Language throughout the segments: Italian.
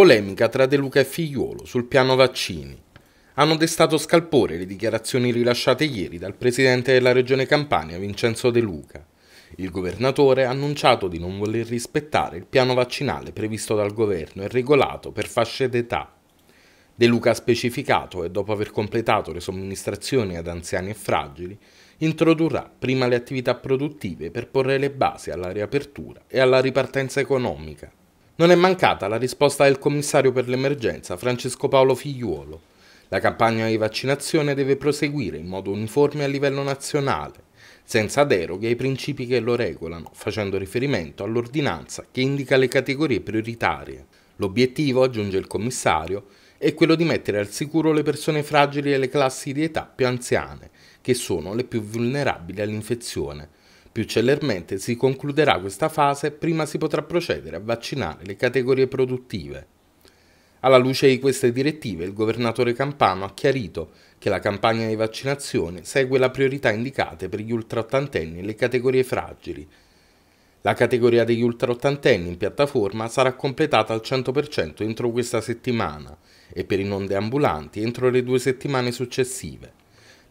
Polemica tra De Luca e Figliuolo sul piano vaccini. Hanno destato scalpore le dichiarazioni rilasciate ieri dal presidente della regione Campania Vincenzo De Luca. Il governatore ha annunciato di non voler rispettare il piano vaccinale previsto dal governo e regolato per fasce d'età. De Luca ha specificato che dopo aver completato le somministrazioni ad anziani e fragili, introdurrà prima le attività produttive per porre le basi alla riapertura e alla ripartenza economica. Non è mancata la risposta del commissario per l'emergenza, Francesco Paolo Figliuolo. La campagna di vaccinazione deve proseguire in modo uniforme a livello nazionale, senza deroghe ai principi che lo regolano, facendo riferimento all'ordinanza che indica le categorie prioritarie. L'obiettivo, aggiunge il commissario, è quello di mettere al sicuro le persone fragili e le classi di età più anziane, che sono le più vulnerabili all'infezione, più celermente si concluderà questa fase prima si potrà procedere a vaccinare le categorie produttive. Alla luce di queste direttive il governatore Campano ha chiarito che la campagna di vaccinazione segue la priorità indicate per gli ultraottantenni e le categorie fragili. La categoria degli ultraottantenni in piattaforma sarà completata al 100% entro questa settimana e per i non deambulanti entro le due settimane successive.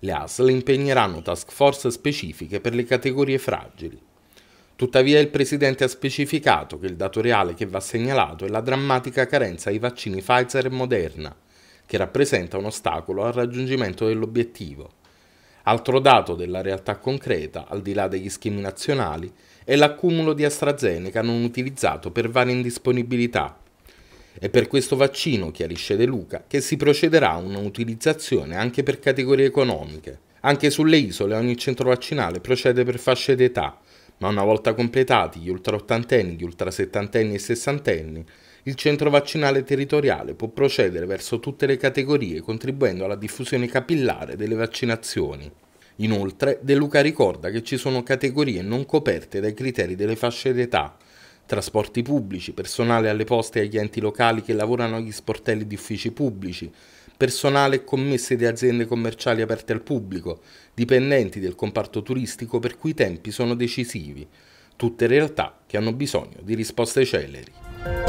Le ASL impegneranno task force specifiche per le categorie fragili. Tuttavia il Presidente ha specificato che il dato reale che va segnalato è la drammatica carenza ai vaccini Pfizer e Moderna, che rappresenta un ostacolo al raggiungimento dell'obiettivo. Altro dato della realtà concreta, al di là degli schemi nazionali, è l'accumulo di AstraZeneca non utilizzato per varie indisponibilità, è per questo vaccino, chiarisce De Luca, che si procederà a un'utilizzazione anche per categorie economiche. Anche sulle isole ogni centro vaccinale procede per fasce d'età, ma una volta completati gli ultraottantenni, gli ultrasettantenni e sessantenni, il centro vaccinale territoriale può procedere verso tutte le categorie contribuendo alla diffusione capillare delle vaccinazioni. Inoltre, De Luca ricorda che ci sono categorie non coperte dai criteri delle fasce d'età, trasporti pubblici, personale alle poste e agli enti locali che lavorano agli sportelli di uffici pubblici, personale e commesse di aziende commerciali aperte al pubblico, dipendenti del comparto turistico per cui i tempi sono decisivi, tutte realtà che hanno bisogno di risposte celeri.